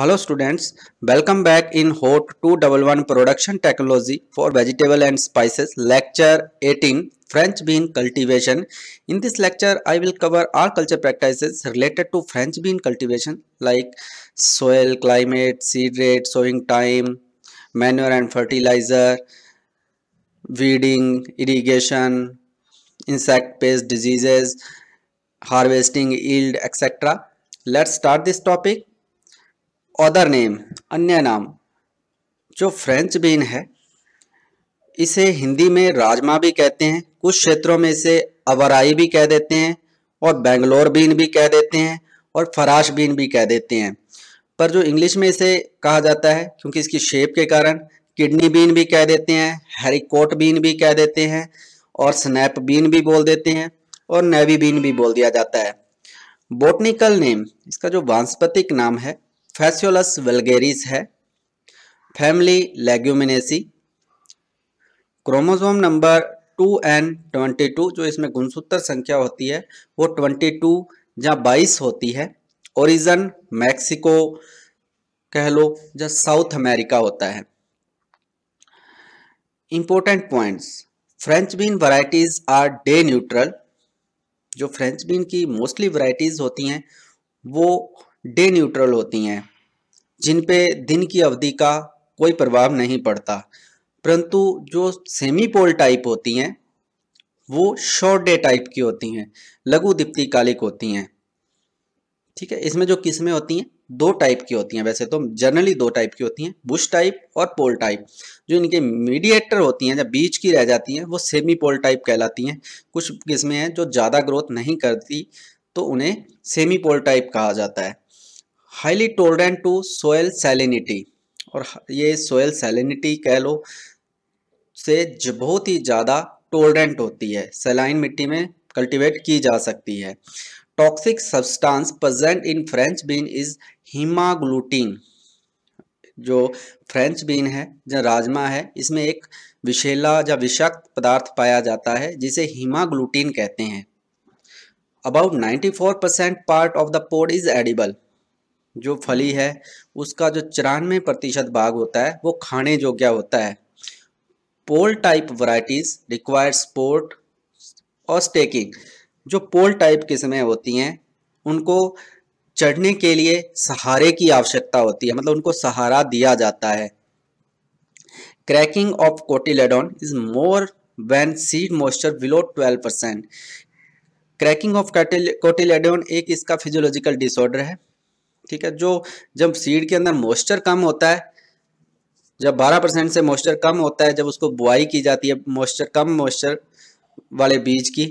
Hello students, welcome back in HOT 211 Production Technology for Vegetable and Spices Lecture 18 French Bean Cultivation. In this lecture, I will cover all culture practices related to French bean cultivation like soil, climate, seed rate, sowing time, manure and fertilizer, weeding, irrigation, insect pest diseases, harvesting, yield, etc. Let's start this topic. Other name अन्य नाम जो French bean है इसे हिंदी में राजमा भी कहते हैं कुछ क्षेत्रों में इसे अवराई भी कह देते हैं और बेंगलोर बीन भी कह देते हैं और फराश बीन भी कह देते हैं पर जो इंग्लिश में इसे कहा जाता है क्योंकि इसकी शेप के कारण किडनी बीन भी कह देते हैं हैरिकोट बीन भी कह देते हैं और स्नैप बीन भी बोल देते हैं और नेवी बीन भी बोल दिया जाता है बोटनिकल नेम इसका जो वानस्पतिक नाम है फैसियोलस वेलगेरिस है family Leguminosae chromosome number two n twenty two जो इसमें गुणसूत्र संख्या होती है वो ट्वेंटी टू या बाईस होती है ओरिजन मैक्सिको कह लो या साउथ अमेरिका होता है important points French bean varieties are day neutral जो फ्रेंच बीन की मोस्टली वराइटीज होती हैं वो डे न्यूट्रल होती हैं जिन पे दिन की अवधि का कोई प्रभाव नहीं पड़ता परंतु जो सेमी पोल टाइप होती हैं वो शॉर्ट डे टाइप की होती हैं लघु दीप्तिकालिक होती हैं ठीक है इसमें जो किस्में होती हैं दो टाइप की होती हैं वैसे तो जनरली दो टाइप की होती हैं बुश टाइप और पोल टाइप जो इनके मीडिएटर होती हैं जब बीच की रह जाती हैं वो सेमी पोल टाइप कहलाती हैं कुछ किस्में हैं जो ज़्यादा ग्रोथ नहीं करती तो उन्हें सेमी पोल टाइप कहा जाता है highly tolerant to soil salinity और ये सोयल सैलिनिटी कह लो से बहुत ही ज़्यादा टोलरेंट होती है सेलाइन मिट्टी में कल्टिवेट की जा सकती है toxic substance present in French bean is haemagglutinin जो फ्रेंच बीन है जो राजमा है इसमें एक विशेला या विषाक्त पदार्थ पाया जाता है जिसे हीमाग्लूटीन कहते हैं about 94 percent part of the pod is edible जो फली है उसका जो चौरानवे प्रतिशत भाग होता है वो खाने योग्य होता है pole type varieties require support और स्टेकिंग जो पोल टाइप किस्में होती हैं उनको चढ़ने के लिए सहारे की आवश्यकता होती है मतलब उनको सहारा दिया जाता है cracking of cotyledon is more when seed moisture below twelve percent cracking of cotyledon एक इसका फिजियोलॉजिकल डिसऑर्डर है ठीक है जो जब सीड के अंदर मॉइस्चर कम होता है जब 12 परसेंट से मॉइस्चर कम होता है जब उसको बुआई की जाती है मॉइस्चर कम मॉइस्चर वाले बीज की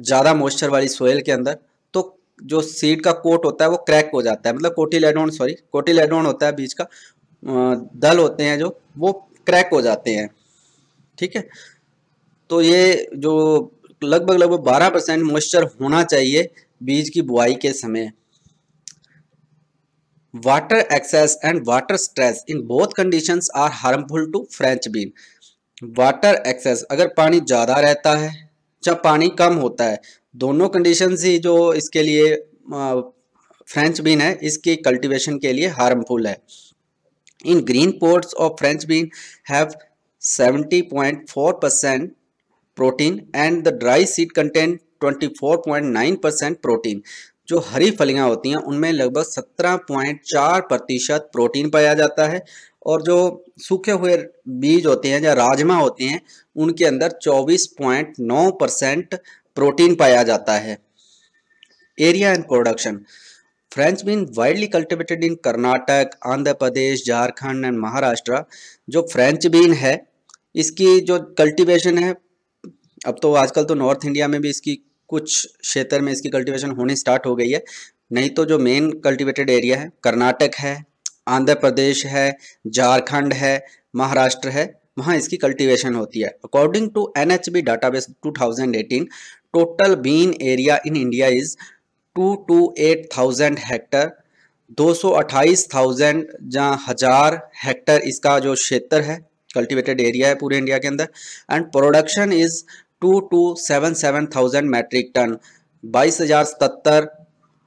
ज़्यादा मॉइस्चर वाली सोयल के अंदर तो जो सीड का कोट होता है वो क्रैक हो जाता है मतलब कोटिलेडोन सॉरी कोटिलेडोन होता है बीज का अं, दल होते हैं जो वो क्रैक हो जाते हैं ठीक है तो ये जो लगभग लगभग 12 परसेंट मॉइस्चर होना चाहिए बीज की बुआई के समय water excess and water stress in both conditions are harmful to French bean. Water excess अगर पानी ज़्यादा रहता है या पानी कम होता है दोनों कंडीशन ही जो इसके लिए फ्रेंच बीन है इसकी कल्टीवेशन के लिए हार्मफुल है in green pods of French bean have 70.4 percent protein and the dry seed content 24.9 percent protein जो हरी फलियां होती हैं उनमें लगभग सत्रह पॉइंट चार प्रतिशत प्रोटीन पाया जाता है और जो सूखे हुए बीज होते हैं या राजमा होते हैं उनके अंदर चौबीस पॉइंट नौ परसेंट प्रोटीन पाया जाता है area and production French bean widely cultivated in Karnataka Andhra Pradesh Jharkhand and Maharashtra जो फ्रेंच बीन है इसकी जो कल्टिवेशन है अब तो आजकल तो नॉर्थ इंडिया में भी इसकी कुछ क्षेत्र में इसकी कल्टीवेशन होनी स्टार्ट हो गई है नहीं तो जो मेन कल्टीवेटेड एरिया है कर्नाटक है आंध्र प्रदेश है झारखंड है महाराष्ट्र है वहाँ इसकी कल्टीवेशन होती है according to N H B database two thousand eighteen total bean area in India is two two eight thousand hectare दो सौ अट्ठाईस थाउजेंड जहाँ हजार हेक्टर इसका जो क्षेत्र है कल्टीवेटेड एरिया है पूरे इंडिया के अंदर and production is two two seven seven thousand metric ton बाईस हजार सतर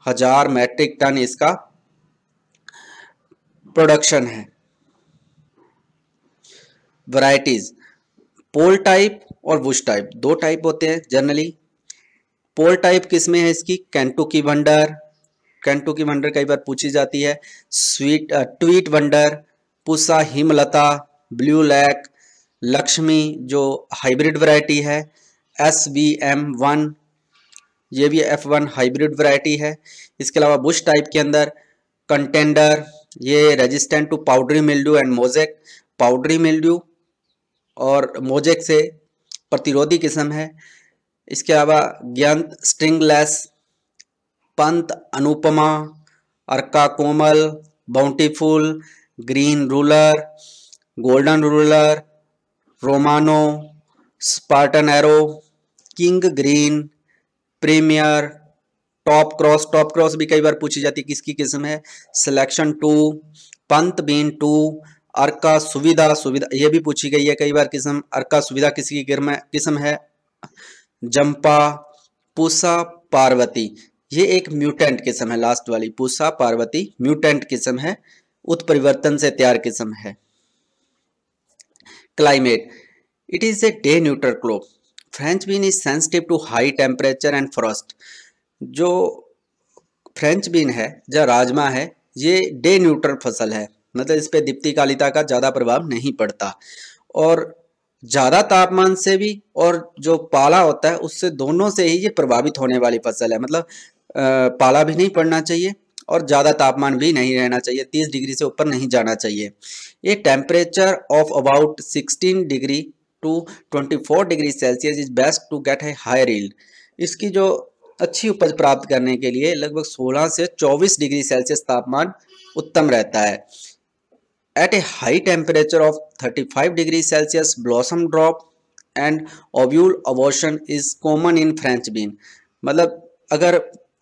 हजार मैट्रिक टन इसका प्रोडक्शन है वराइटीज पोल टाइप और बुश टाइप दो टाइप होते हैं जनरली पोल टाइप किसमें है इसकी कैंटू की भंडार कैंटू की भंडार कई बार पूछी जाती है sweet tweet wonder Pusa Himlata blue lake Lakshmi जो हाइब्रिड वैरायटी है एस बी एम वन ये भी एफ वन हाइब्रिड वैरायटी है इसके अलावा बुश टाइप के अंदर कंटेंडर ये resistant to powdery mildew and mosaic powdery mildew और मोजेक से प्रतिरोधी किस्म है इसके अलावा giant stringless Pant Anupama Arka Komal bountiful green ruler golden ruler romano spartan arrow king green premier top cross top cross भी कई बार पूछी जाती है किसकी किस्म है selection two Pant bean two Arka Suvidha Suvidha ये भी पूछी गई है कई बार किस्म अर्का सुविधा किसकी किस्म है जंपा पूसा पार्वती ये एक म्यूटेंट किस्म है लास्ट वाली पूसा पार्वती म्यूटेंट किस्म है उत्परिवर्तन से तैयार किस्म है Climate It is a day neutral globe. French bean is sensitive to high temperature and frost. जो फ्रेंच बीन है या राजमा है ये डे न्यूट्रल फसल है मतलब इस पर दीप्ति कालिता का ज़्यादा प्रभाव नहीं पड़ता और ज़्यादा तापमान से भी और जो पाला होता है उससे दोनों से ही ये प्रभावित होने वाली फसल है मतलब पाला भी नहीं पड़ना चाहिए और ज़्यादा तापमान भी नहीं रहना चाहिए तीस डिग्री से ऊपर नहीं जाना चाहिए ये temperature of about sixteen degree to twenty four degree Celsius is best to get a higher yield इसकी जो अच्छी उपज प्राप्त करने के लिए लगभग 16 से 24 डिग्री सेल्सियस तापमान उत्तम रहता है at a high temperature of five degree Celsius blossom drop and ovule abortion is common in French bean मतलब अगर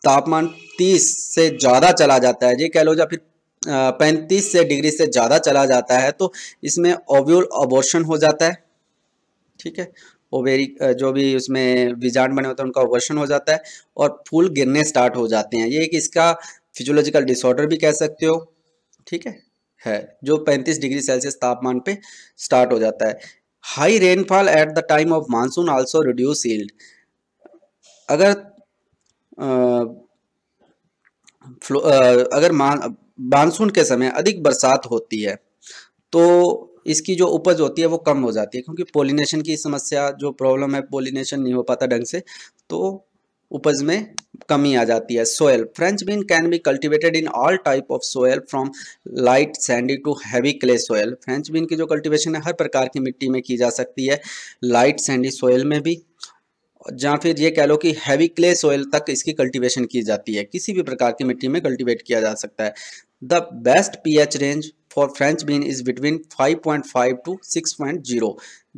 तापमान 30 से ज़्यादा चला जाता है जी कह लो या फिर पैंतीस से डिग्री से ज़्यादा चला जाता है तो इसमें ओव्यूल अबोर्शन हो जाता है ठीक है ओवेरी जो भी उसमें विजाण बने होते हैं उनका ऑबोर्शन हो जाता है और फूल गिरने स्टार्ट हो जाते हैं ये एक इसका फिजोलॉजिकल डिसऑर्डर भी कह सकते हो ठीक है है जो 35 डिग्री सेल्सियस तापमान पे स्टार्ट हो जाता है high rainfall at the time of monsoon also reduce yield अगर फ्लो अगर मानसून के समय अधिक बरसात होती है तो इसकी जो उपज होती है वो कम हो जाती है क्योंकि पोलिनेशन की समस्या जो प्रॉब्लम है पोलिनेशन नहीं हो पाता ढंग से तो उपज में कमी आ जाती है soil French bean can be cultivated in all type of soil from light sandy to heavy clay soil French bean की जो कल्टीवेशन है हर प्रकार की मिट्टी में की जा सकती है लाइट सैंडी सोयल में भी या फिर ये कह लो कि हैवी क्ले सोयल तक इसकी कल्टीवेशन की जाती है किसी भी प्रकार की मिट्टी में कल्टीवेट किया जा सकता है the best H range for French bean is between 5.5 to 6.0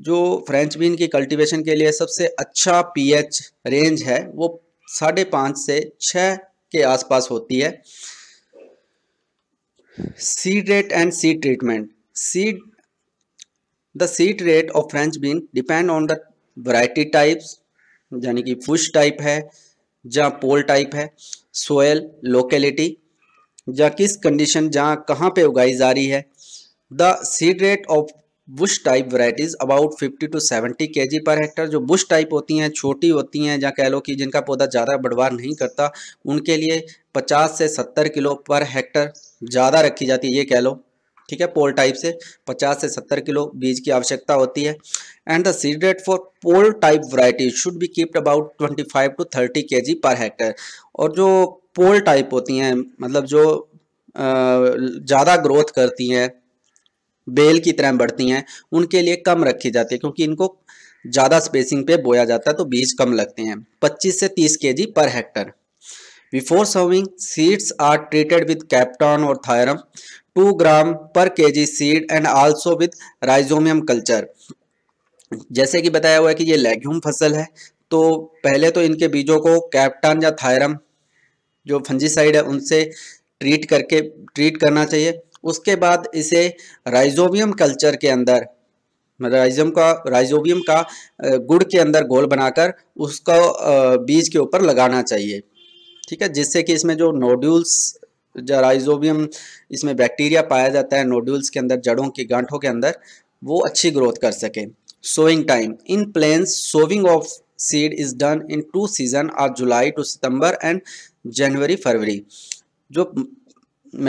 जो फ्रेंच बीन की कल्टीवेशन के लिए सबसे अच्छा एच रेंज है वो साढ़े पाँच से छः के आसपास होती है seed rate and seed treatment seed the seed rate of French bean depend on the variety types यानी कि पुश टाइप है जहाँ पोल टाइप है सोयल लोकेलिटी या किस कंडीशन जहाँ कहाँ पे उगाई जा रही है the seed rate of bush type varieties about 50 to 70 के पर हेक्टर जो बुश टाइप होती हैं छोटी होती हैं या कह लो कि जिनका पौधा ज़्यादा बढ़वार नहीं करता उनके लिए 50 से 70 किलो पर हेक्टर ज़्यादा रखी जाती है ये कह लो ठीक है पोल टाइप से 50 से 70 किलो बीज की आवश्यकता होती है and the seed rate for pole type variety should be kept about 25 to 30 K G per hectare और जो पोल टाइप होती हैं मतलब जो ज़्यादा ग्रोथ करती हैं बेल की तरह बढ़ती हैं उनके लिए कम रखी जाती है क्योंकि इनको ज़्यादा स्पेसिंग पे बोया जाता है तो बीज कम लगते हैं 25 से 30 के जी पर hectare before sowing seeds are treated with captan और थायरम टू ग्राम पर G seed and also with rhizobium culture जैसे कि बताया हुआ है कि ये लेग्यूम फसल है तो पहले तो इनके बीजों को कैप्टन या थायरम जो फंजीसाइड है उनसे ट्रीट करके ट्रीट करना चाहिए उसके बाद इसे राइजोबियम कल्चर के अंदर मतलब राइजोम का राइजोबियम का गुड़ के अंदर गोल बनाकर उसका बीज के ऊपर लगाना चाहिए ठीक है जिससे कि इसमें जो नोड्यूल्स राइजोबियम इसमें बैक्टीरिया पाया जाता है नोड्यूल्स के अंदर जड़ों के गांठों के अंदर वो अच्छी ग्रोथ कर सके sowing time in plains sowing of seed is done in two season are July to September and January February जो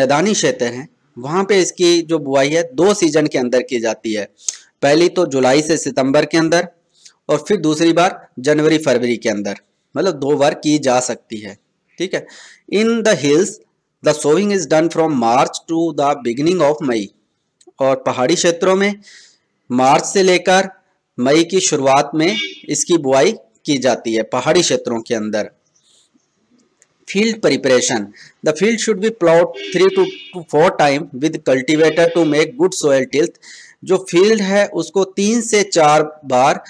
मैदानी क्षेत्र हैं वहाँ पे इसकी जो बुआई है दो सीजन के अंदर की जाती है पहली तो जुलाई से सितंबर के अंदर और फिर दूसरी बार जनवरी फरवरी के अंदर मतलब दो बार की जा सकती है ठीक है in the hills the sowing is done from March to the beginning of May और पहाड़ी क्षेत्रों में मार्च से लेकर मई की शुरुआत में इसकी बुआई की जाती है पहाड़ी क्षेत्रों के अंदर preparation the field should be plot three to to four time with cultivator to make good soil tilth जो फील्ड है उसको तीन से चार बार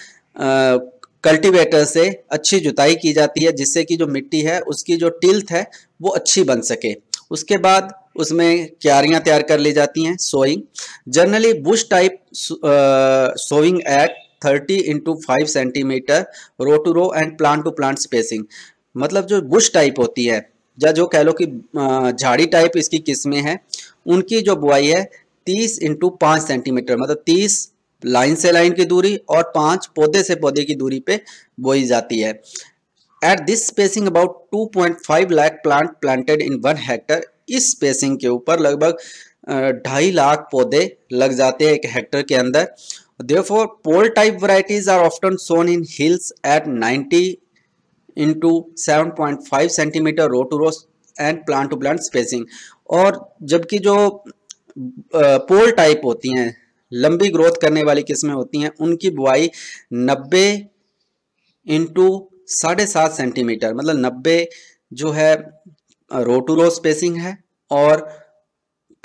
कल्टीवेटर से अच्छी जुताई की जाती है जिससे कि जो मिट्टी है उसकी जो टिल्थ है वो अच्छी बन सके उसके बाद उसमें क्यारियाँ तैयार कर ली जाती हैं sowing generally bush type sowing at 30 into five centimetre row to row and plant to plant spacing मतलब जो बुश टाइप होती है या जो कह लो कि uh, झाड़ी टाइप इसकी किस्में हैं उनकी जो बुआई है 30 इंटू पाँच सेंटीमीटर मतलब 30 लाइन से लाइन की दूरी और पाँच पौधे से पौधे की दूरी पे बोई जाती है at this spacing about 2.5 lakh plant planted in one hectare इस स्पेसिंग के ऊपर लगभग ढाई लाख पौधे लग जाते हैं एक हेक्टर के अंदर therefore pole type varieties are often sown in hills at 90 point 7.5 centimetre row to row and plant to plant spacing और जबकि जो पोल टाइप होती हैं लंबी ग्रोथ करने वाली किस्में होती हैं उनकी बुआई 90 इंटू साढ़े सात सेंटीमीटर मतलब नब्बे जो है रो टू रो स्पेसिंग है और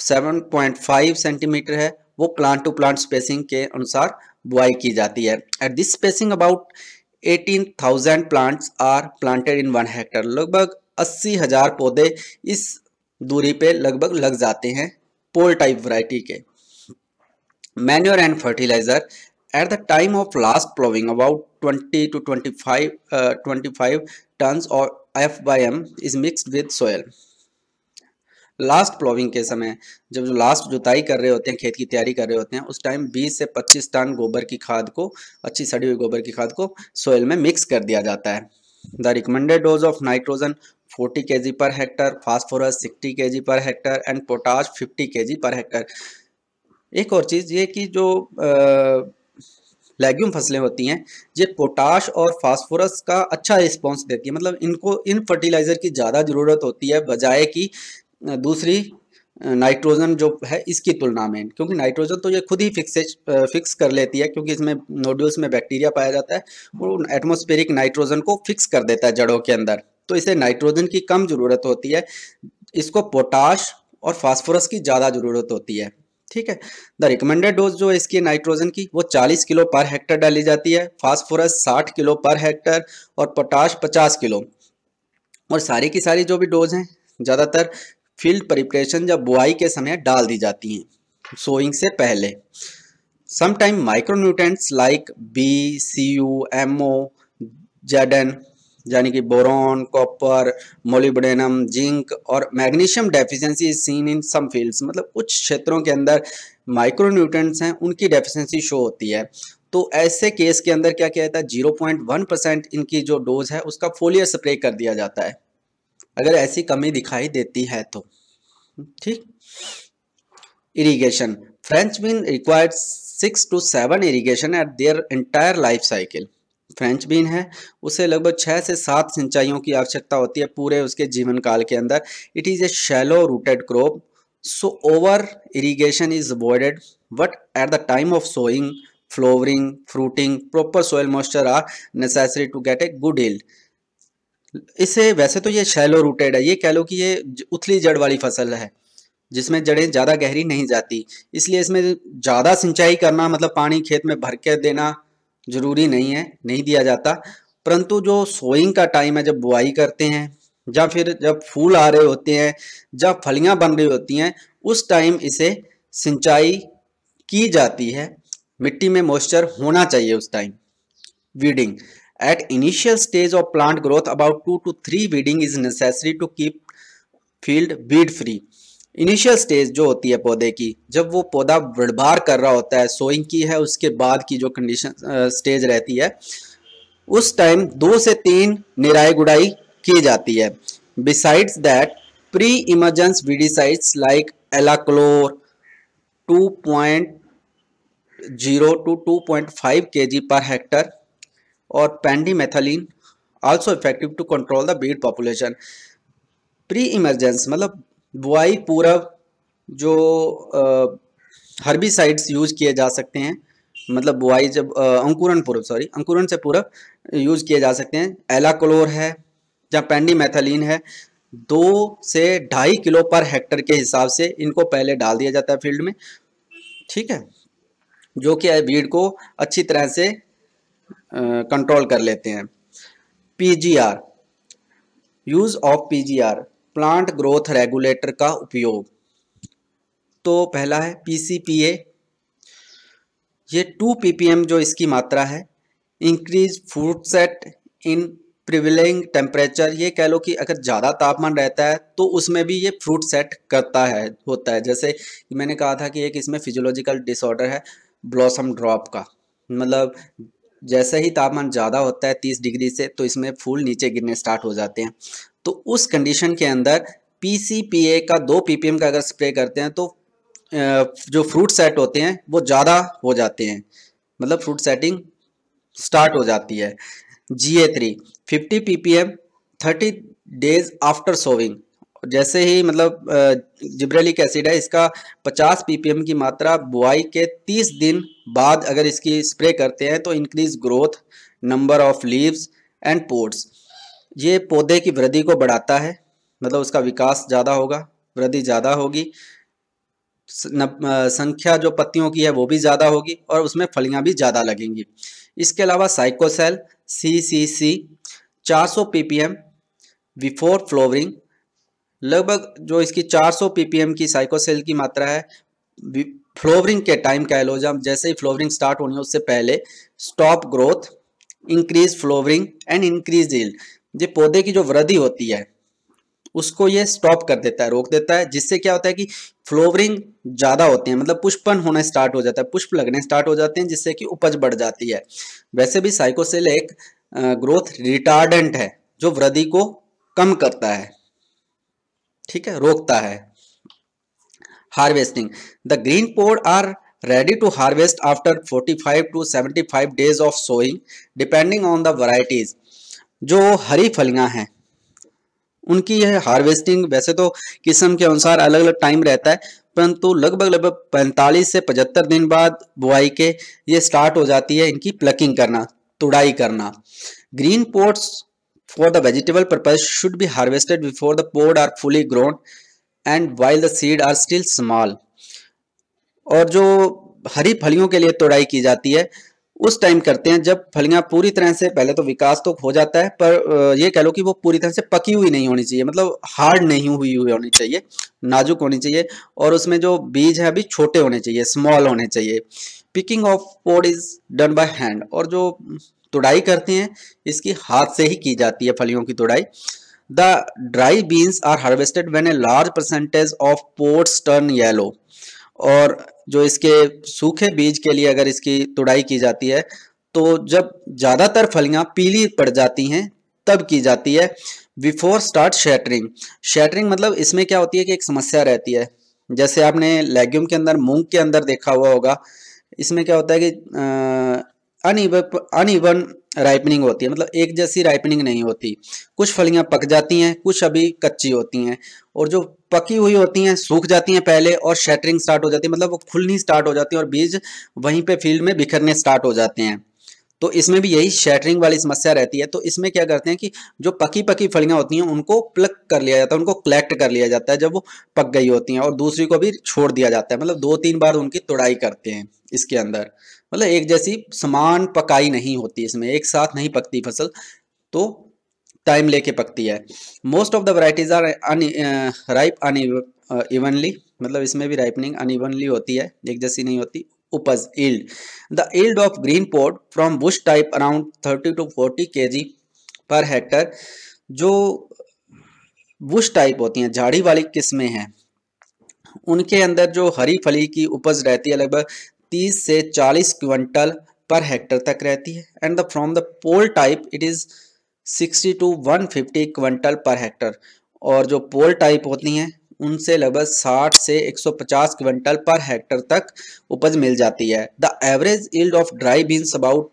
सेवन पॉइंट फाइव सेंटीमीटर है वो प्लांट टू प्लांट स्पेसिंग के अनुसार बुआई की जाती है at this spacing about eighteen thousand plants are planted in one hectare लगभग अस्सी हजार पौधे इस दूरी पे लगभग लग जाते हैं पोल टाइप वैरायटी के manure and fertiliser at the time of last ploughing about 20 to 25 uh, 25 ton और F Y M is mixed with soil last ploughing के समय जब जो लास्ट जुताई कर रहे होते हैं खेत की तैयारी कर रहे होते हैं उस टाइम 20 से 25 टन गोबर की खाद को अच्छी सड़ी हुई गोबर की खाद को सोयल में मिक्स कर दिया जाता है the recommended dose of nitrogen 40 के पर हेक्टर फास्फोरस 60 के पर हेक्टर एंड पोटाश 50 के पर हेक्टर एक और चीज़ ये कि जो uh, लेग्यूम फसलें होती हैं ये पोटाश और फास्फोरस का अच्छा रिस्पॉन्स देती है मतलब इनको इन फर्टिलाइज़र की ज़्यादा ज़रूरत होती है बजाय कि दूसरी नाइट्रोजन जो है इसकी तुलना में क्योंकि नाइट्रोजन तो ये खुद ही फिक्स फिक्स कर लेती है क्योंकि इसमें नोड्यूल्स में बैक्टीरिया पाया जाता है और एटमोस्फेरिक नाइट्रोजन को फिक्स कर देता है जड़ों के अंदर तो इसे नाइट्रोजन की कम ज़रूरत होती है इसको पोटाश और फास्फोरस की ज़्यादा ज़रूरत होती है ठीक है द रिकमेंडेड डोज जो इसकी नाइट्रोजन की वो 40 किलो पर हेक्टर डाली जाती है फास्फोरस 60 किलो पर हेक्टर और पोटाश 50 किलो और सारी की सारी जो भी डोज हैं ज़्यादातर फील्ड प्रिपरेशन या बुआई के समय डाल दी जाती हैं सोइंग से पहले sometime micronutrients like B C U M O Z N यानी कि बोरॉन कॉपर मोलिब्डेनम जिंक और magnesium deficiency is seen in some fields मतलब कुछ क्षेत्रों के अंदर माइक्रोन्यूट्रेंट्स हैं उनकी डेफिशिएंसी शो होती है तो ऐसे केस के अंदर क्या किया जाता है जीरो पॉइंट वन परसेंट इनकी जो डोज है उसका फोलियर स्प्रे कर दिया जाता है अगर ऐसी कमी दिखाई देती है तो ठीक irrigation French bean required six to seven irrigation at their entire life cycle French bean है उसे लगभग छः से सात सिंचाइयों की आवश्यकता होती है पूरे उसके जीवन काल के अंदर it is a shallow rooted crop so over irrigation is avoided but at the time of sowing flowering fruiting proper soil moisture are necessary to get a good yield इसे वैसे तो ये शैलो रूटेड है ये कह लो कि ये उथली जड़ वाली फसल है जिसमें जड़ें ज़्यादा गहरी नहीं जाती इसलिए इसमें ज़्यादा सिंचाई करना मतलब पानी खेत में भर के देना ज़रूरी नहीं है नहीं दिया जाता परंतु जो सोइंग का टाइम है जब बुआई करते हैं या फिर जब फूल आ रहे होते हैं या फलियां बन रही होती हैं उस टाइम इसे सिंचाई की जाती है मिट्टी में मॉइस्चर होना चाहिए उस time weeding at initial stage of plant growth about two to three weeding is necessary to keep field weed free initial stage जो होती है पौधे की जब वो पौधा वृढ़भार कर रहा होता है सोइंग की है उसके बाद की जो कंडीशन स्टेज रहती है उस टाइम दो से तीन निराई गुड़ाई की जाती है besides that pre emergence weedicides like alachlor 2.0 to 2.5 K G पर हेक्टर और pendimethalin also effective to control the weed population pre emergence मतलब बुआई पूर्व जो हर्बिसाइड्स यूज किए जा सकते हैं मतलब बुआई जब अंकुरन पूर्व सॉरी अंकुरन से पूर्व यूज किए जा सकते हैं एलाक्लोर है या पेंडी मैथलिन है दो से ढाई किलो पर हेक्टर के हिसाब से इनको पहले डाल दिया जाता है फील्ड में ठीक है जो कि भीड़ को अच्छी तरह से कंट्रोल कर लेते हैं PGR use of PGR plant growth regulator का उपयोग तो पहला है पीसीपीए ये टू पीपीएम जो इसकी मात्रा है increase fruit set in prevailing temperature ये कह लो कि अगर ज़्यादा तापमान रहता है तो उसमें भी ये फ्रूट सेट करता है होता है जैसे मैंने कहा था कि एक इसमें फिजियोलॉजिकल डिसऑर्डर है ब्लॉसम ड्रॉप का मतलब जैसे ही तापमान ज़्यादा होता है तीस डिग्री से तो इसमें फूल नीचे गिरने स्टार्ट हो जाते हैं तो उस कंडीशन के अंदर पी का दो पी का अगर स्प्रे करते हैं तो जो फ्रूट सेट होते हैं वो ज़्यादा हो जाते हैं मतलब फ्रूट सेटिंग स्टार्ट हो जाती है G A three fifty P P M thirty days after sowing जैसे ही मतलब जिब्रेलिक एसिड है इसका 50 एम की मात्रा बुआई के 30 दिन बाद अगर इसकी स्प्रे करते हैं तो increase growth number of leaves and pods ये पौधे की वृद्धि को बढ़ाता है मतलब उसका विकास ज़्यादा होगा वृद्धि ज़्यादा होगी संख्या जो पत्तियों की है वो भी ज़्यादा होगी और उसमें फलियाँ भी ज़्यादा लगेंगी इसके अलावा साइकोसेल सी सी सी चार सौ P P M before flowering लगभग जो इसकी चार सौ पी पी एम की साइकोसेल की मात्रा है फ्लोवरिंग के टाइम कह लो जब जैसे ही फ्लोवरिंग स्टार्ट होनी है उससे पहले stop growth increase flowering and increase yield ये पौधे की जो वृद्धि होती है उसको ये स्टॉप कर देता है रोक देता है जिससे क्या होता है कि फ्लोवरिंग ज़्यादा होती है मतलब पुष्पन होना स्टार्ट हो जाता है पुष्प लगने स्टार्ट हो जाते हैं जिससे कि उपज बढ़ जाती है वैसे भी साइकोसेल एक ग्रोथ रिटार्डेंट है जो वृद्धि को कम करता है ठीक है रोकता है green the are ready to harvest after forty five 45 seventy five days of sowing depending on the varieties जो हरी फलियां हैं उनकी यह हार्वेस्टिंग वैसे तो किस्म के अनुसार अलग अलग टाइम रहता है परंतु लगभग लगभग 45 से 75 दिन बाद बुआई के ये स्टार्ट हो जाती है इनकी प्लकिंग करना तुड़ाई करना green pods for the vegetable purpose should be harvested before the pod are fully grown and while the seed are still small और जो हरी फलियों के लिए तोड़ाई की जाती है उस टाइम करते हैं जब फलियां पूरी तरह से पहले तो विकास तो हो जाता है पर ये कह लो कि वो पूरी तरह से पकी हुई नहीं होनी चाहिए मतलब हार्ड नहीं हुई हुई होनी चाहिए नाजुक होनी चाहिए और उसमें जो बीज है अभी छोटे होने चाहिए स्मॉल होने चाहिए picking of pod is done by hand और जो तुड़ाई करते हैं इसकी हाथ से ही की जाती है फलियों की तुड़ाई the dry beans are harvested when a large percentage of pods turn yellow और जो इसके सूखे बीज के लिए अगर इसकी तुड़ाई की जाती है तो जब ज़्यादातर फलियाँ पीली पड़ जाती हैं तब की जाती है बिफोर स्टार्ट शैटरिंग शैटरिंग मतलब इसमें क्या होती है कि एक समस्या रहती है जैसे आपने लेग्यूम के अंदर मूंग के अंदर देखा हुआ होगा इसमें क्या होता है कि अनइवन राइपनिंग होती है मतलब एक जैसी राइपनिंग नहीं होती कुछ फलियां पक जाती हैं कुछ अभी कच्ची होती हैं और जो पकी हुई होती हैं सूख जाती हैं पहले और शेटरिंग स्टार्ट हो जाती है मतलब वो खुलनी स्टार्ट हो जाती है और बीज वहीं पे फील्ड में बिखरने स्टार्ट हो जाते हैं तो इसमें भी यही शैटरिंग वाली समस्या रहती है तो इसमें क्या करते हैं कि जो पकी पकी फलियां होती हैं उनको प्लक कर लिया जाता है उनको कलेक्ट कर लिया जाता है जब वो पक गई होती हैं और दूसरी को भी छोड़ दिया जाता है मतलब दो तीन बार उनकी तोड़ाई करते हैं इसके अंदर मतलब एक जैसी समान पकाई नहीं होती इसमें एक साथ नहीं पकती फसल तो टाइम लेके पकती है most of the varieties are ripe unevenly मतलब इसमें भी राइपनिंग अनइवनली होती है एक जैसी नहीं होती उपज yield. The yield of green pod from bush type around 30 to 40 kg पर हेक्टर जो बुश टाइप होती हैं झाड़ी वाली किस्में हैं उनके अंदर जो हरी फली की उपज रहती है लगभग 30 से 40 क्विंटल पर हेक्टर तक रहती है and the from the pole type it is 60 to 150 quintal per hectare और जो पोल टाइप होती हैं उनसे लगभग 60 से 150 क्विंटल पर हेक्टर तक उपज मिल जाती है the average yield of dry beans about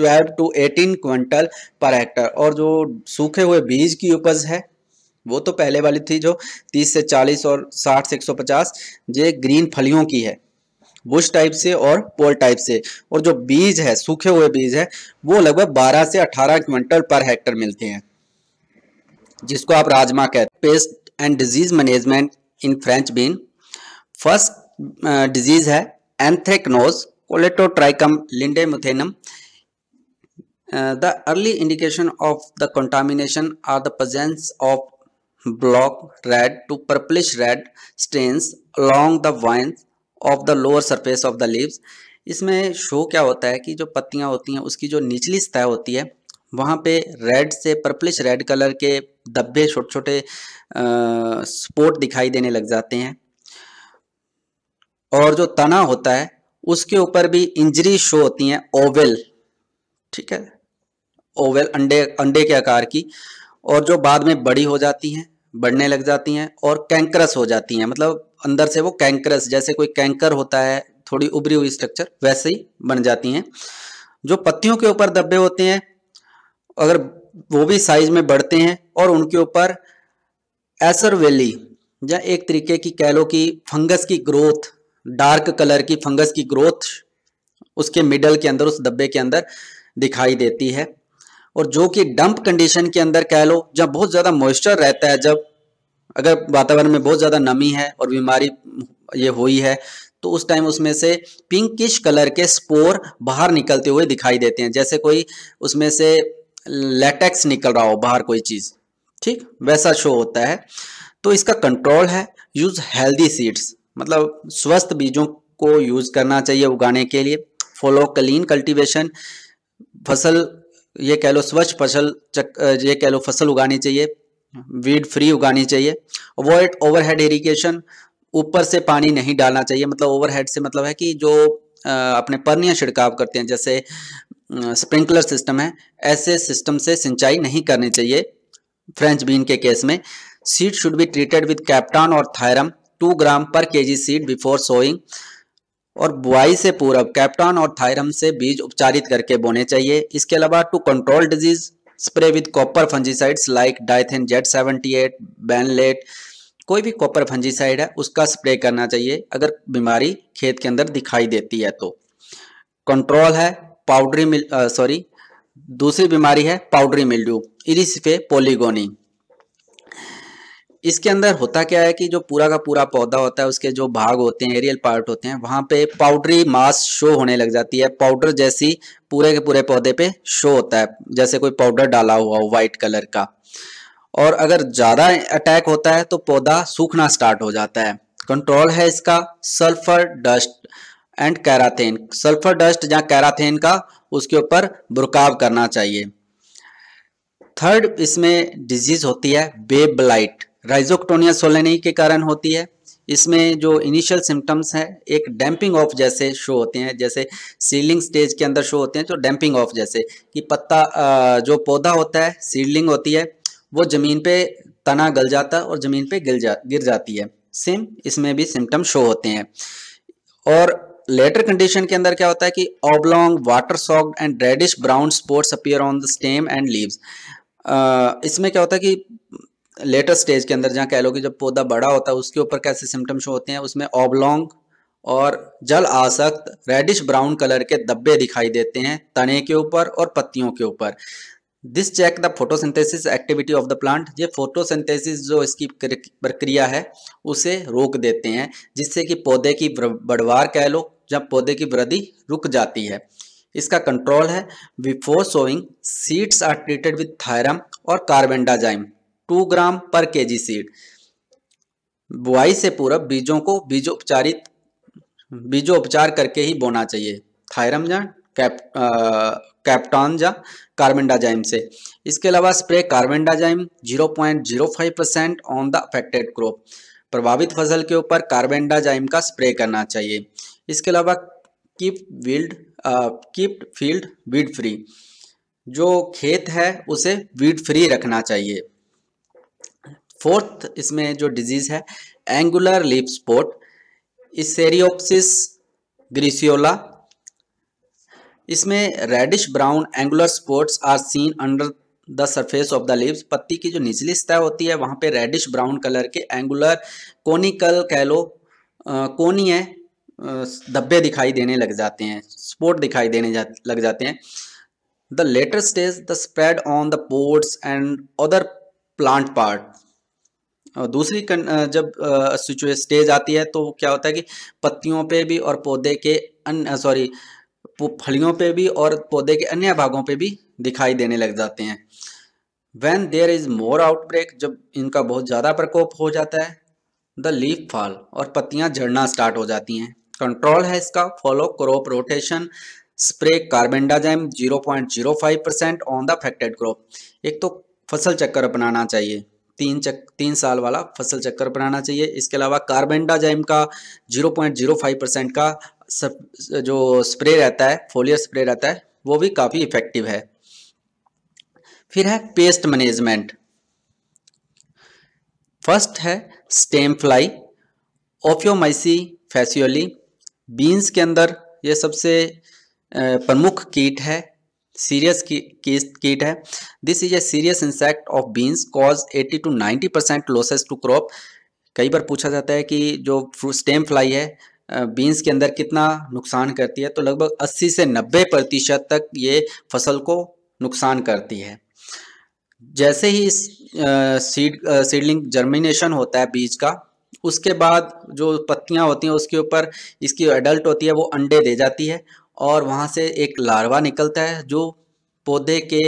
12 to 18 quintal per hectare और जो सूखे हुए बीज की उपज है वो तो पहले वाली थी जो 30 से 40 और 60 से 150 ये ग्रीन फलियों की है बुश टाइप से और पोल टाइप से और जो बीज है सूखे हुए बीज है वो लगभग 12 से 18 क्विंटल पर हेक्टर मिलते हैं जिसको आप राजमा कहते pest and disease management in French bean first disease है anthracnose Colletotrichum lindemuthianum the early indication of the contamination are the presence of black red to purplish red stains along the veins of the lower surface of the leaves इसमें show क्या होता है कि जो पत्तियां होती हैं उसकी जो निचली सतह होती है वहाँ पे रेड से पर्पलिश रेड कलर के धब्बे छोटे छोटे स्पोर्ट दिखाई देने लग जाते हैं और जो तना होता है उसके ऊपर भी इंजरी शो होती हैं ओवेल ठीक है ओवेल अंडे अंडे के आकार की और जो बाद में बड़ी हो जाती हैं बढ़ने लग जाती हैं और कैंकरस हो जाती हैं मतलब अंदर से वो कैंकरस जैसे कोई कैंकर होता है थोड़ी उभरी हुई स्ट्रक्चर वैसे ही बन जाती हैं जो पत्तियों के ऊपर धब्बे होते हैं अगर वो भी साइज में बढ़ते हैं और उनके ऊपर एसर वैली या एक तरीके की कह लो कि फंगस की ग्रोथ डार्क कलर की फंगस की ग्रोथ उसके मिडल के अंदर उस डब्बे के अंदर दिखाई देती है और जो कि डंप कंडीशन के अंदर कह लो जब बहुत ज़्यादा मॉइस्चर रहता है जब अगर वातावरण में बहुत ज़्यादा नमी है और बीमारी ये हुई है तो उस टाइम उसमें से पिंकिश कलर के स्पोर बाहर निकलते हुए दिखाई देते हैं जैसे कोई उसमें से लेटेक्स निकल रहा हो बाहर कोई चीज़ ठीक वैसा शो होता है तो इसका कंट्रोल है यूज़ हेल्दी सीड्स मतलब स्वस्थ बीजों को यूज़ करना चाहिए उगाने के लिए फॉलो क्लीन कल्टीवेशन फसल ये कह लो स्वच्छ फसल ये कह लो फसल उगानी चाहिए वीड फ्री उगानी चाहिए अवॉइड ओवरहेड इरिगेशन ऊपर से पानी नहीं डालना चाहिए मतलब ओवरहेड से मतलब है कि जो अपने पर्निया छिड़काव करते हैं जैसे स्प्रिंकलर सिस्टम है ऐसे सिस्टम से सिंचाई नहीं करनी चाहिए फ्रेंच बीन के केस में seed should be treated with captan और thiram two gram per kg seed before sowing और बुआई से पूर्व कैप्टान और थायरम से बीज उपचारित करके बोने चाहिए इसके अलावा to control disease spray with copper fungicides like Dithane Z seventy eight Benlate कोई भी कॉपर फंजीसाइड है उसका स्प्रे करना चाहिए अगर बीमारी खेत के अंदर दिखाई देती है तो कंट्रोल है पाउडरी मिल सॉरी दूसरी बीमारी है पाउडरी मिल्ड्यू पे पोलिगोनी इसके अंदर होता क्या है कि जो पूरा का पूरा पौधा होता है उसके जो भाग होते हैं एरियल पार्ट होते हैं वहां पे पाउडरी मास शो होने लग जाती है पाउडर जैसी पूरे के पूरे पौधे पे शो होता है जैसे कोई पाउडर डाला हुआ हो वाइट कलर का और अगर ज़्यादा अटैक होता है तो पौधा सूखना स्टार्ट हो जाता है कंट्रोल है इसका sulphur dust and Karathane sulphur dust या कैराथेन का उसके ऊपर बुरकाव करना चाहिए थर्ड इसमें डिजीज होती है बेब ब्लाइट राइजोक्टोनिया सोलेनी के कारण होती है इसमें जो इनिशियल सिम्टम्स हैं एक डैम्पिंग ऑफ जैसे शो होते हैं जैसे सीलिंग स्टेज के अंदर शो होते हैं तो डैम्पिंग ऑफ जैसे कि पत्ता जो पौधा होता है सीडलिंग होती है वो ज़मीन पे तना गल जाता और ज़मीन पे गिर जा गिर जाती है सेम इसमें भी सिम्टम शो होते हैं और लेटर कंडीशन के अंदर क्या होता है कि oblong water soaked and reddish brown spots appear on the stem and leaves इसमें क्या होता है कि लेटर स्टेज के अंदर जहाँ कह लो कि जब पौधा बड़ा होता है उसके ऊपर कैसे सिम्टम शो होते हैं उसमें ओबलोंग और जल आसक्त रेडिश ब्राउन कलर के धब्बे दिखाई देते हैं तने के ऊपर और पत्तियों के ऊपर this check the photosynthesis activity of the plant ये फोटोसिंथेसिस जो इसकी प्रक्रिया है उसे रोक देते हैं जिससे कि पौधे की बढ़वार कह लो जब पौधे की वृद्धि रुक जाती है इसका कंट्रोल है before sowing seeds are treated with thiram और carbon carbendazim two gram per K जी सीड बुआई से पूर्व बीजों को बीजोपचारित बीजोपचार करके ही बोना चाहिए थायरम या कैप कैप्टानजा कार्बेंडाजाइम से इसके अलावा spray carbendazim 0.05 percent on the affected crop प्रभावित फसल के ऊपर कार्बेंडाजाइम का स्प्रे करना चाहिए इसके अलावा keep weed keep field weed free जो खेत है उसे वीड फ्री रखना चाहिए फोर्थ इसमें जो डिजीज़ है angular leaf spot Isariopsis griseola इसमें reddish brown angular spots are seen under the surface of the leaves पत्ती की जो निचली सतह होती है वहाँ पे रेडिश ब्राउन कलर के एंगुलर कोनिकल कह लो है धब्बे दिखाई देने लग जाते हैं स्पोर्ट दिखाई देने जा, लग जाते हैं the later stage the spread on the pods and other plant part दूसरी जब स्टेज आती है तो क्या होता है कि पत्तियों पे भी और पौधे के सॉरी फलियों पे भी और पौधे के अन्य भागों पे भी दिखाई देने लग जाते हैं when there is more outbreak जब इनका बहुत ज़्यादा प्रकोप हो जाता है द लीफ फॉल और पत्तियां झड़ना स्टार्ट हो जाती हैं कंट्रोल है इसका follow crop rotation spray carbon zero five percent on the affected crop एक तो फसल चक्कर अपनाना चाहिए तीन चक तीन साल वाला फसल चक्कर अपनाना चाहिए इसके अलावा का zero point zero five percent का सब जो स्प्रे रहता है फोलियर स्प्रे रहता है वो भी काफ़ी इफेक्टिव है फिर है पेस्ट मैनेजमेंट फर्स्ट है stem fly Ophiomyia phaseoli beans के अंदर ये सबसे प्रमुख कीट है सीरियस कीट है this is a serious insect of beans cause 80 to 90 percent losses to crop कई बार पूछा जाता है कि जो स्टेम फ्लाई है बीन्स के अंदर कितना नुकसान करती है तो लगभग 80 से 90 प्रतिशत तक ये फसल को नुकसान करती है जैसे ही इस सीड सीडलिंग जर्मिनेशन होता है बीज का उसके बाद जो पत्तियां होती हैं उसके ऊपर इसकी एडल्ट होती है वो अंडे दे जाती है और वहाँ से एक लार्वा निकलता है जो पौधे के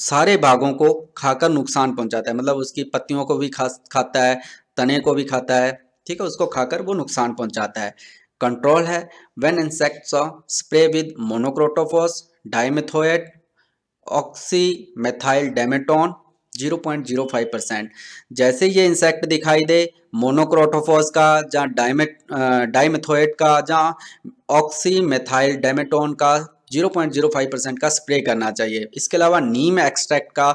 सारे भागों को खाकर नुकसान पहुँचाता है मतलब उसकी पत्तियों को भी खा खाता है तने को भी खाता है ठीक है उसको खाकर वो नुकसान पहुंचाता है कंट्रोल है when insects spray with monocrotophos dimethoate oxymethyl demeton 0.05 percent जैसे ये इंसेक्ट दिखाई दे मोनोक्रोटोफोस का जहाँ डाइमेट डाइमेथोएट का जहाँ ऑक्सीमेथाइल डेमेटोन का 0.05 परसेंट का स्प्रे करना चाहिए इसके अलावा नीम एक्सट्रैक्ट का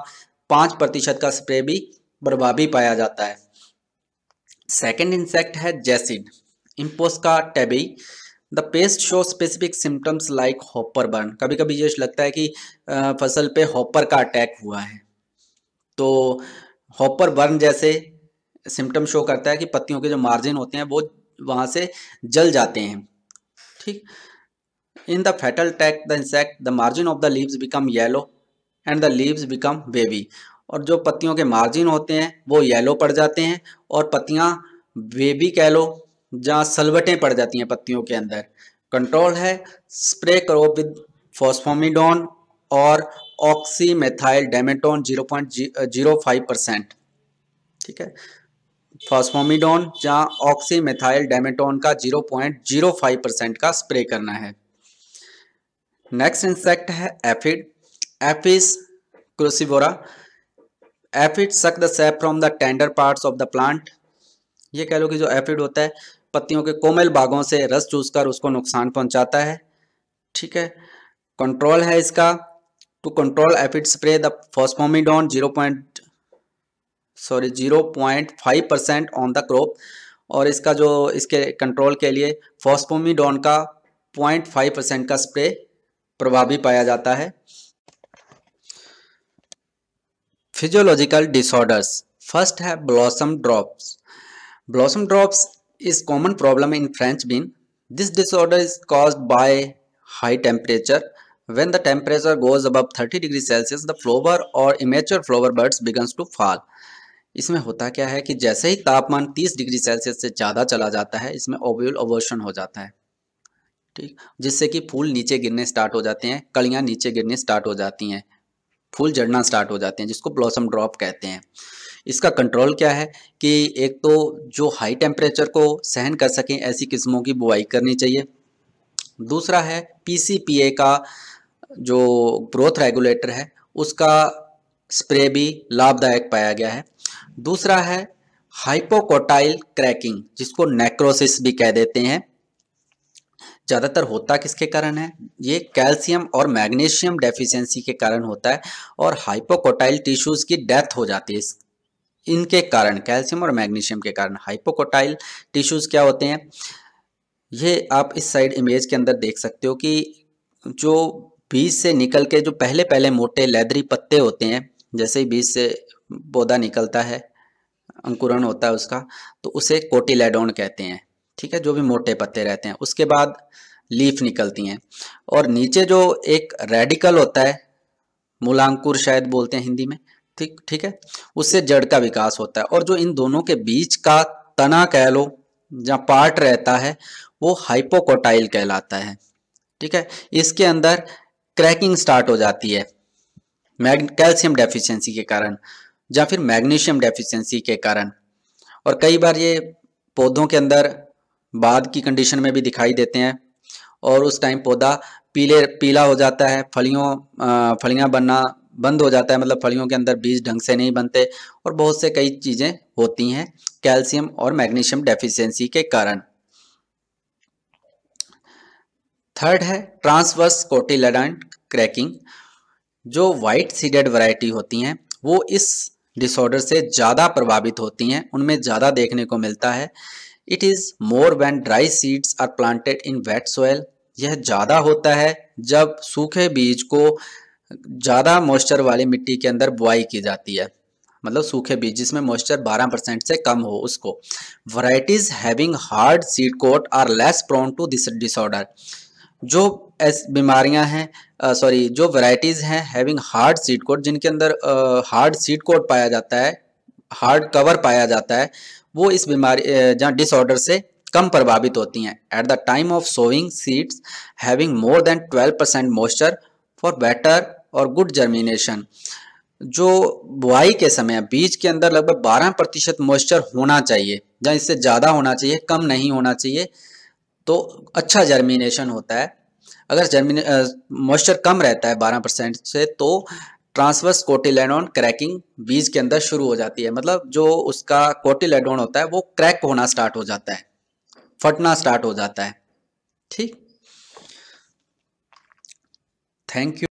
पाँच प्रतिशत का स्प्रे भी प्रभावी पाया जाता है सेकेंड इंसेक्ट है जैसिड इम्पोस्का टेबी the pest show specific symptoms like hopper burn कभी कभी ये लगता है कि फसल पे हॉपर का अटैक हुआ है तो हॉपर बर्न जैसे सिम्टम शो करता है कि पत्तियों के जो मार्जिन होते हैं वो वहाँ से जल जाते हैं ठीक in the fatal attack the insect the margin of the leaves become yellow and the leaves become wavy और जो पत्तियों के मार्जिन होते हैं वो येलो पड़ जाते हैं और पत्तियाँ बेबी कह लो जहाँ सलवटें पड़ जाती हैं पत्तियों के अंदर कंट्रोल है स्प्रे करो विद फॉस्फोमिडोन और oxymethyl demeton zero point zero five percent ठीक है फॉस्फोमिडोन जहाँ ऑक्सीमेथाइल डेमेटोन का zero point zero five percent का स्प्रे करना है नेक्स्ट इंसेक्ट है aphid Aphis craccivora aphid suck the sap from the tender parts of the plant ये कह लो कि जो एफिड होता है पत्तियों के कोमल भागों से रस चूसकर उसको नुकसान पहुंचाता है ठीक है कंट्रोल है इसका to control aphid spray the phosphamidon zero point sorry zero point five percent on the crop और इसका जो इसके कंट्रोल के लिए फॉस्फोमिडोन का पॉइंट फाइव परसेंट का स्प्रे प्रभावी पाया जाता है फिजियोलॉजिकल डिसऑर्डर्स फर्स्ट है blossom drops blossom drops is common problem in French bean this disorder is caused by high temperature when the temperature goes above thirty degree Celsius the flower और immature flower buds begins to fall इसमें होता क्या है कि जैसे ही तापमान 30 degree Celsius से ज़्यादा चला जाता है इसमें ओव्यूल ओवर्शन हो जाता है ठीक जिससे कि फूल नीचे गिरने स्टार्ट हो जाते हैं कलियाँ नीचे गिरने स्टार्ट हो जाती हैं फूल झड़ना स्टार्ट हो जाते हैं जिसको ब्लॉसम ड्रॉप कहते हैं इसका कंट्रोल क्या है कि एक तो जो हाई टेम्परेचर को सहन कर सकें ऐसी किस्मों की बुआई करनी चाहिए दूसरा है पीसीपीए का जो ग्रोथ रेगुलेटर है उसका स्प्रे भी लाभदायक पाया गया है दूसरा है हाइपोकोटाइल क्रैकिंग जिसको नेक्रोसिस भी कह देते हैं ज़्यादातर होता किसके कारण है ये कैल्शियम और मैग्नीशियम डेफिशिएंसी के कारण होता है और हाइपोकोटाइल टिश्यूज़ की डेथ हो जाती है इस इनके कारण कैल्शियम और मैग्नीशियम के कारण हाइपोकोटाइल टिश्यूज़ क्या होते हैं ये आप इस साइड इमेज के अंदर देख सकते हो कि जो बीज से निकल के जो पहले पहले मोटे लैदरी पत्ते होते हैं जैसे ही बीज से पौधा निकलता है अंकुरण होता है उसका तो उसे कोटिलेडोन कहते हैं ठीक है जो भी मोटे पत्ते रहते हैं उसके बाद लीफ निकलती हैं और नीचे जो एक रेडिकल होता है मूलांकुर शायद बोलते हैं हिंदी में ठीक ठीक है उससे जड़ का विकास होता है और जो इन दोनों के बीच का तना कह लो जहाँ पार्ट रहता है वो हाइपोकोटाइल कहलाता है ठीक है इसके अंदर क्रैकिंग स्टार्ट हो जाती है मैग कैल्शियम डेफिशिएंसी के कारण या फिर मैग्नीशियम डेफिशिएंसी के कारण और कई बार ये पौधों के अंदर बाद की कंडीशन में भी दिखाई देते हैं और उस टाइम पौधा पीले पीला हो जाता है फलियों फलियां बनना बंद हो जाता है मतलब फलियों के अंदर बीज ढंग से नहीं बनते और बहुत से कई चीज़ें होती हैं कैल्शियम और मैग्नीशियम डेफिशिएंसी के कारण थर्ड है ट्रांसवर्स कोटिलेडान क्रैकिंग जो वाइट सीडेड वैरायटी होती हैं वो इस डिसऑर्डर से ज़्यादा प्रभावित होती हैं उनमें ज़्यादा देखने को मिलता है it is more when dry seeds are planted in wet soil यह ज़्यादा होता है जब सूखे बीज को ज़्यादा मॉइस्चर वाली मिट्टी के अंदर बुआई की जाती है मतलब सूखे बीज जिसमें मॉइस्चर 12 परसेंट से कम हो उसको varieties having hard seed coat are less prone to this disorder जो एस बीमारियां हैं सॉरी जो वराइटीज हैं हैविंग हार्ड सीड कोट जिनके अंदर हार्ड सीड कोट पाया जाता है हार्ड कवर पाया जाता है वो इस बीमारी जहाँ डिसऑर्डर से कम प्रभावित होती हैं at the time of sowing seeds having more than 12 percent moisture for better और गुड जर्मिनेशन जो बुआई के समय बीज के अंदर लगभग 12 प्रतिशत मॉइस्चर होना चाहिए जहाँ इससे ज़्यादा होना चाहिए कम नहीं होना चाहिए तो अच्छा जर्मिनेशन होता है अगर जर्मिने मॉइस्चर कम रहता है 12 से तो ट्रांसवर्स कोटिलेडोन क्रैकिंग बीज के अंदर शुरू हो जाती है मतलब जो उसका कोटिलेडोन होता है वो क्रैक होना स्टार्ट हो जाता है फटना स्टार्ट हो जाता है ठीक थैंक यू